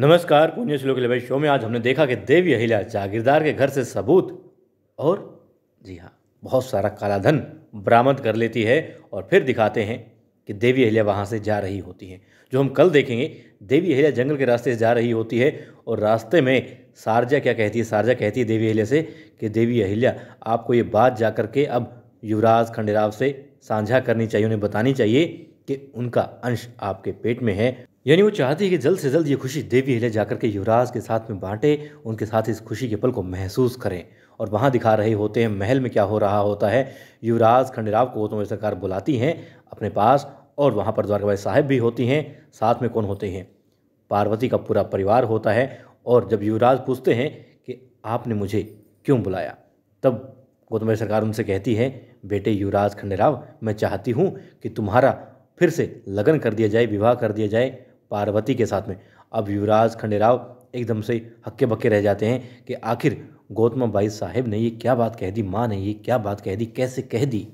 नमस्कार पुण्य श्लोक लबई शो में आज हमने देखा कि देवी अहिल्या जागीरदार के घर से सबूत और जी हाँ बहुत सारा कालाधन बरामद कर लेती है और फिर दिखाते हैं कि देवी अहिल्या वहाँ से जा रही होती हैं जो हम कल देखेंगे देवी अहिल्या जंगल के रास्ते से जा रही होती है और रास्ते में सारजा क्या कहती है सारजा कहती है देवी अहिल्या से कि देवी अहिल्या आपको ये बात जा कर के अब युवराज खंडेराव से साझा करनी चाहिए उन्हें बतानी चाहिए कि उनका अंश आपके पेट में है यानी वो चाहती है कि जल्द से जल्द ये खुशी देवी हिले जाकर के युवराज के साथ में बांटे उनके साथ इस खुशी के पल को महसूस करें और वहाँ दिखा रहे होते हैं महल में क्या हो रहा होता है युवराज खंडेराव को तो सरकार बुलाती हैं अपने पास और वहाँ पर द्वारकाबाई साहब भी होती हैं साथ में कौन होते हैं पार्वती का पूरा परिवार होता है और जब युवराज पूछते हैं कि आपने मुझे क्यों बुलाया तब गौतम सरकार उनसे कहती है बेटे युवराज खंडेराव मैं चाहती हूँ कि तुम्हारा फिर से लगन कर दिया जाए विवाह कर दिया जाए पार्वती के साथ में अब युवराज खंडेराव एकदम से हक्के बक्के रह जाते हैं कि आखिर गौतम बाई साहेब ने ये क्या बात कह दी माँ ने ये क्या बात कह दी कैसे कह दी